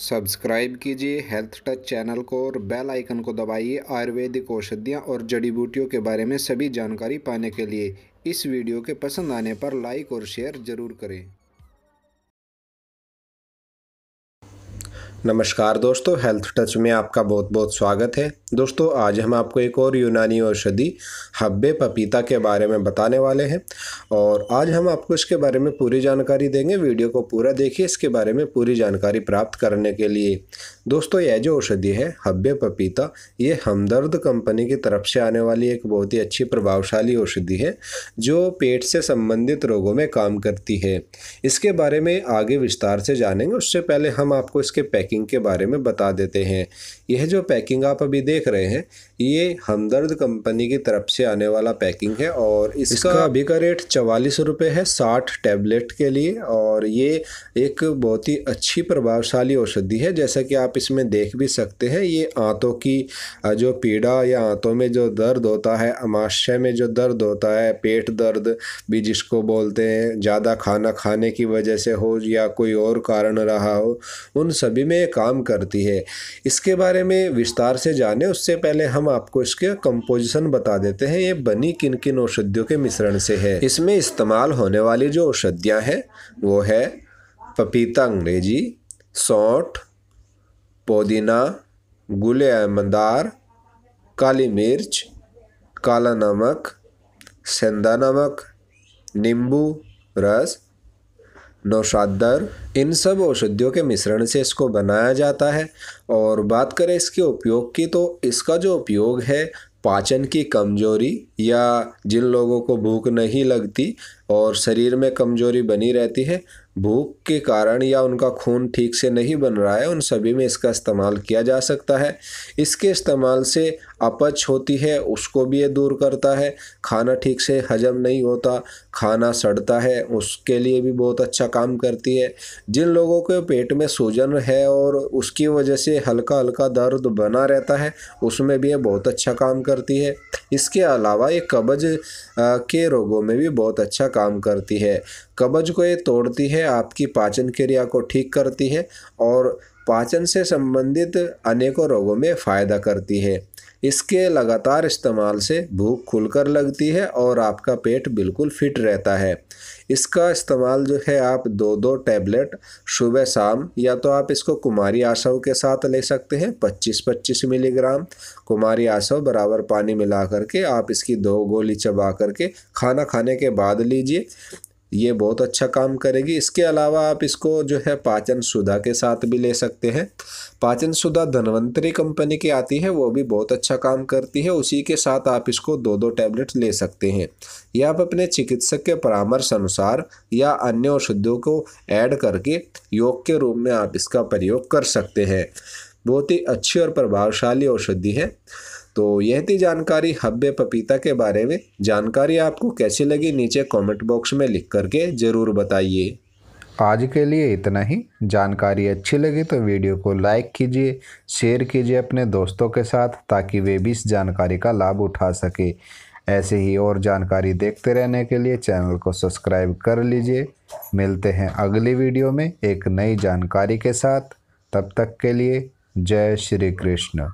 subscribe कीजिए health touch channel को और बेल आइकन को दबाइए आयुर्वेदिक औषधियाँ और जड़ी बूटियों के बारे में सभी जानकारी पाने के लिए इस वीडियो के पसंद आने पर लाइक और शेयर ज़रूर करें नमस्कार दोस्तों हेल्थ टच में आपका बहुत बहुत स्वागत है दोस्तों आज हम आपको एक और यूनानी औषधि हब्बे पपीता के बारे में बताने वाले हैं और आज हम आपको इसके बारे में पूरी जानकारी देंगे वीडियो को पूरा देखिए इसके बारे में पूरी जानकारी प्राप्त करने के लिए दोस्तों यह जो औषधि है हब्बे पपीता ये हमदर्द कंपनी की तरफ से आने वाली एक बहुत ही अच्छी प्रभावशाली औषधि है जो पेट से संबंधित रोगों में काम करती है इसके बारे में आगे विस्तार से जानेंगे उससे पहले हम आपको इसके पैकिंग के बारे में बता देते हैं यह जो पैकिंग आप अभी देख रहे हैं ये हमदर्द कंपनी की तरफ से आने वाला पैकिंग है और इसका, इसका अभी का रेट चवालीस रुपये है साठ टैबलेट के लिए और ये एक बहुत ही अच्छी प्रभावशाली औषधि है जैसा कि आप इसमें देख भी सकते हैं ये आंतों की जो पीड़ा या आंतों में जो दर्द होता है अमाशय में जो दर्द होता है पेट दर्द भी जिसको बोलते हैं ज़्यादा खाना खाने की वजह से हो या कोई और कारण रहा हो उन सभी में में काम करती है इसके बारे में विस्तार से जाने उससे पहले हम आपको इसके कंपोजिशन बता देते हैं ये बनी किन किन औषधियों के मिश्रण से है इसमें इस्तेमाल होने वाली जो औषधियाँ हैं वो है पपीता अंग्रेजी सौठ पुदीना गुल अहमदार काली मिर्च काला नमक सेंधा नमक नींबू रस नौशादर इन सब औषधियों के मिश्रण से इसको बनाया जाता है और बात करें इसके उपयोग की तो इसका जो उपयोग है पाचन की कमजोरी या जिन लोगों को भूख नहीं लगती और शरीर में कमजोरी बनी रहती है भूख के कारण या उनका खून ठीक से नहीं बन रहा है उन सभी में इसका इस्तेमाल किया जा सकता है इसके इस्तेमाल से अपच होती है उसको भी ये दूर करता है खाना ठीक से हजम नहीं होता खाना सड़ता है उसके लिए भी बहुत अच्छा काम करती है जिन लोगों के पेट में सूजन है और उसकी वजह से हल्का हल्का दर्द बना रहता है उसमें भी ये बहुत अच्छा काम करती है इसके अलावा ये कब्ज के रोगों में भी बहुत अच्छा काम करती है कब्ज को ये तोड़ती है आपकी पाचन क्रिया को ठीक करती है और पाचन से संबंधित अनेकों रोगों में फ़ायदा करती है इसके लगातार इस्तेमाल से भूख खुलकर लगती है और आपका पेट बिल्कुल फिट रहता है इसका इस्तेमाल जो है आप दो दो टैबलेट सुबह शाम या तो आप इसको कुमारी आसव के साथ ले सकते हैं 25-25 मिलीग्राम कुमारी आसव बराबर पानी मिला करके आप इसकी दो गोली चबा करके खाना खाने के बाद लीजिए ये बहुत अच्छा काम करेगी इसके अलावा आप इसको जो है पाचन सुधा के साथ भी ले सकते हैं पाचन सुधा धनवंतरी कंपनी की आती है वो भी बहुत अच्छा काम करती है उसी के साथ आप इसको दो दो टैबलेट ले सकते हैं या आप अपने चिकित्सक के परामर्श अनुसार या अन्य औषधियों को ऐड करके योग के रूप में आप इसका प्रयोग कर सकते हैं बहुत ही अच्छी और प्रभावशाली औषधि है तो यह थी जानकारी हब्बे पपीता के बारे में जानकारी आपको कैसी लगी नीचे कमेंट बॉक्स में लिख करके ज़रूर बताइए आज के लिए इतना ही जानकारी अच्छी लगी तो वीडियो को लाइक कीजिए शेयर कीजिए अपने दोस्तों के साथ ताकि वे भी इस जानकारी का लाभ उठा सके ऐसे ही और जानकारी देखते रहने के लिए चैनल को सब्सक्राइब कर लीजिए मिलते हैं अगली वीडियो में एक नई जानकारी के साथ तब तक के लिए जय श्री कृष्ण